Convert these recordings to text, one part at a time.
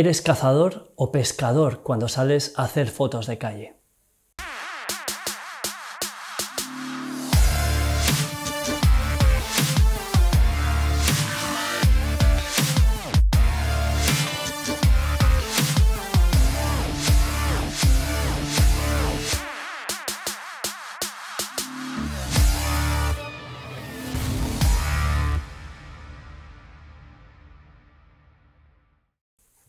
¿Eres cazador o pescador cuando sales a hacer fotos de calle?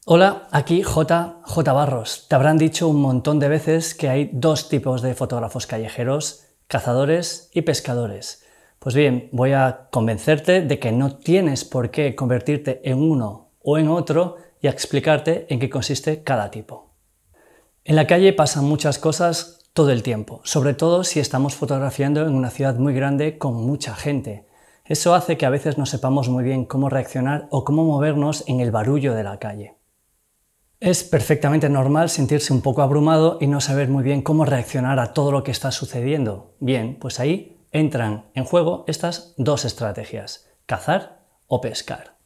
Hola, aquí JJ. Barros. Te habrán dicho un montón de veces que hay dos tipos de fotógrafos callejeros, cazadores y pescadores. Pues bien, voy a convencerte de que no tienes por qué convertirte en uno o en otro y a explicarte en qué consiste cada tipo. En la calle pasan muchas cosas todo el tiempo, sobre todo si estamos fotografiando en una ciudad muy grande con mucha gente. Eso hace que a veces no sepamos muy bien cómo reaccionar o cómo movernos en el barullo de la calle. Es perfectamente normal sentirse un poco abrumado y no saber muy bien cómo reaccionar a todo lo que está sucediendo. Bien, pues ahí entran en juego estas dos estrategias, cazar o pescar.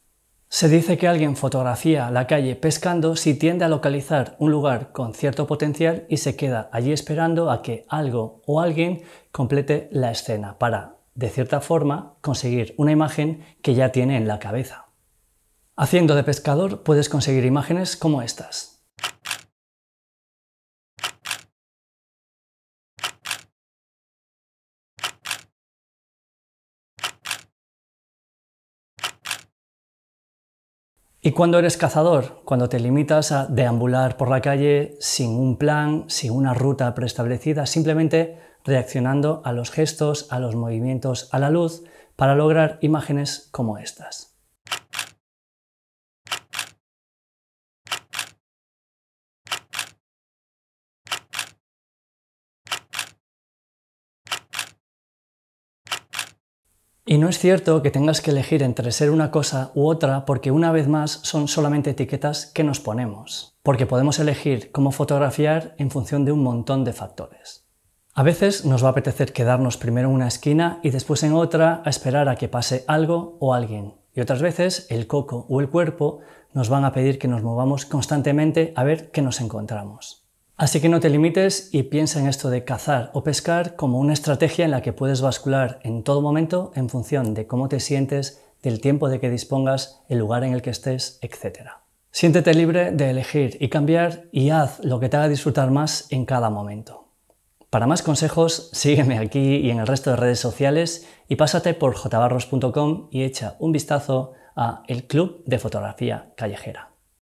Se dice que alguien fotografía la calle pescando si tiende a localizar un lugar con cierto potencial y se queda allí esperando a que algo o alguien complete la escena para, de cierta forma, conseguir una imagen que ya tiene en la cabeza. Haciendo de pescador puedes conseguir imágenes como estas. ¿Y cuando eres cazador? Cuando te limitas a deambular por la calle sin un plan, sin una ruta preestablecida, simplemente reaccionando a los gestos, a los movimientos, a la luz, para lograr imágenes como estas. Y no es cierto que tengas que elegir entre ser una cosa u otra porque una vez más son solamente etiquetas que nos ponemos, porque podemos elegir cómo fotografiar en función de un montón de factores. A veces nos va a apetecer quedarnos primero en una esquina y después en otra a esperar a que pase algo o alguien. Y otras veces el coco o el cuerpo nos van a pedir que nos movamos constantemente a ver qué nos encontramos. Así que no te limites y piensa en esto de cazar o pescar como una estrategia en la que puedes bascular en todo momento en función de cómo te sientes, del tiempo de que dispongas, el lugar en el que estés, etc. Siéntete libre de elegir y cambiar y haz lo que te haga disfrutar más en cada momento. Para más consejos, sígueme aquí y en el resto de redes sociales y pásate por jbarros.com y echa un vistazo a El Club de Fotografía Callejera.